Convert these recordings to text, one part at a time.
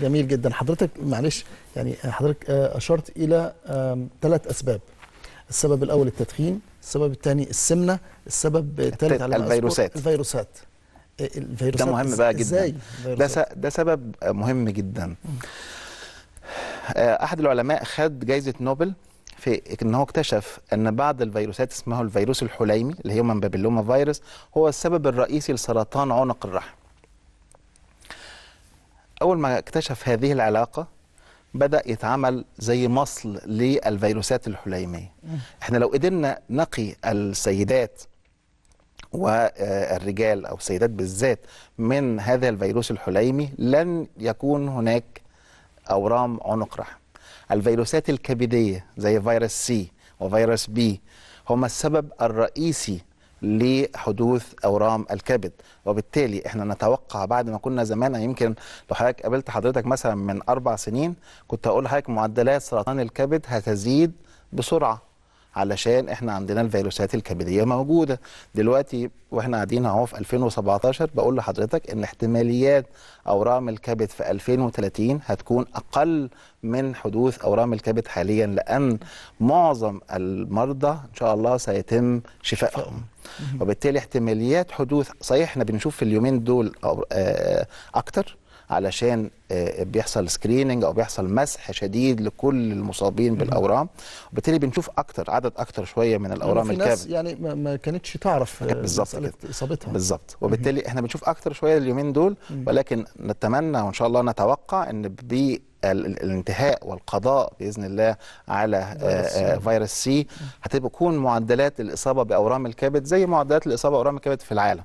جميل جدا حضرتك معلش يعني حضرتك آه، اشرت الى ثلاث اسباب السبب الاول التدخين السبب الثاني السمنه السبب الثالث على الفيروسات الفيروسات إيه، الفيروسات ده مهم بقى جدا ده ده سبب مهم جدا آه، احد العلماء خد جائزه نوبل في ان هو اكتشف ان بعض الفيروسات اسمه الفيروس الحليمي اللي هي من بابلوما فيروس هو السبب الرئيسي لسرطان عنق الرحم أول ما اكتشف هذه العلاقة بدأ يتعمل زي مصل للفيروسات الحليمية احنا لو قدرنا نقي السيدات والرجال أو السيدات بالذات من هذا الفيروس الحليمي لن يكون هناك أورام عنق رحم الفيروسات الكبدية زي فيروس سي وفيروس بي هما السبب الرئيسي لحدوث اورام الكبد وبالتالي احنا نتوقع بعد ما كنا زمان يمكن لو حضرتك قابلت حضرتك مثلا من اربع سنين كنت اقول لحضرتك معدلات سرطان الكبد هتزيد بسرعه علشان احنا عندنا الفيروسات الكبديه موجوده دلوقتي واحنا قاعدين اهو في 2017 بقول لحضرتك ان احتماليات اورام الكبد في 2030 هتكون اقل من حدوث اورام الكبد حاليا لان معظم المرضى ان شاء الله سيتم شفائهم وبالتالي احتماليات حدوث صحيح احنا بنشوف في اليومين دول آه، اكتر علشان آه، بيحصل سكريننج او بيحصل مسح شديد لكل المصابين بالاورام وبالتالي بنشوف اكتر عدد اكتر شويه من يعني الاورام يعني الكبد يعني ما كانتش تعرف آه، بالظبط اصابتها بالظبط وبالتالي احنا بنشوف اكتر شويه اليومين دول ولكن نتمنى وان شاء الله نتوقع ان الانتهاء والقضاء باذن الله على آه، آه، فيروس سي هتكون معدلات الاصابه باورام الكبد زي معدلات الاصابه باورام الكبد في العالم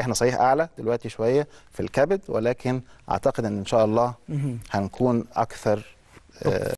احنا صحيح اعلى دلوقتي شويه في الكبد ولكن اعتقد ان ان شاء الله هنكون اكثر آه،